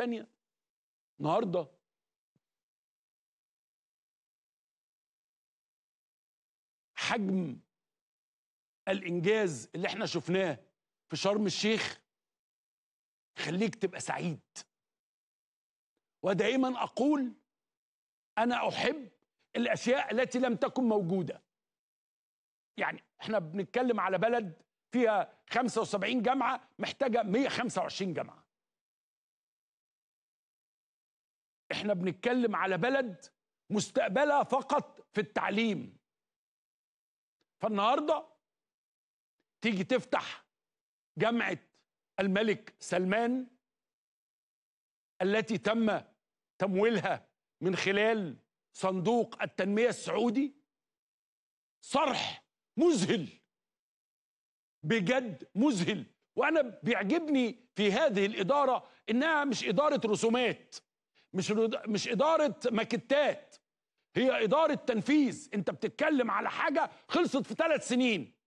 الثانيه النهارده حجم الانجاز اللي احنا شفناه في شرم الشيخ خليك تبقى سعيد ودائما اقول انا احب الاشياء التي لم تكن موجوده يعني احنا بنتكلم على بلد فيها 75 جامعه محتاجه 125 جامعه احنا بنتكلم على بلد مستقبلها فقط في التعليم فالنهارده تيجي تفتح جامعه الملك سلمان التي تم تمويلها من خلال صندوق التنميه السعودي صرح مذهل بجد مذهل وانا بيعجبني في هذه الاداره انها مش اداره رسومات مش مش اداره ماكتات هي اداره تنفيذ انت بتتكلم على حاجه خلصت في ثلاث سنين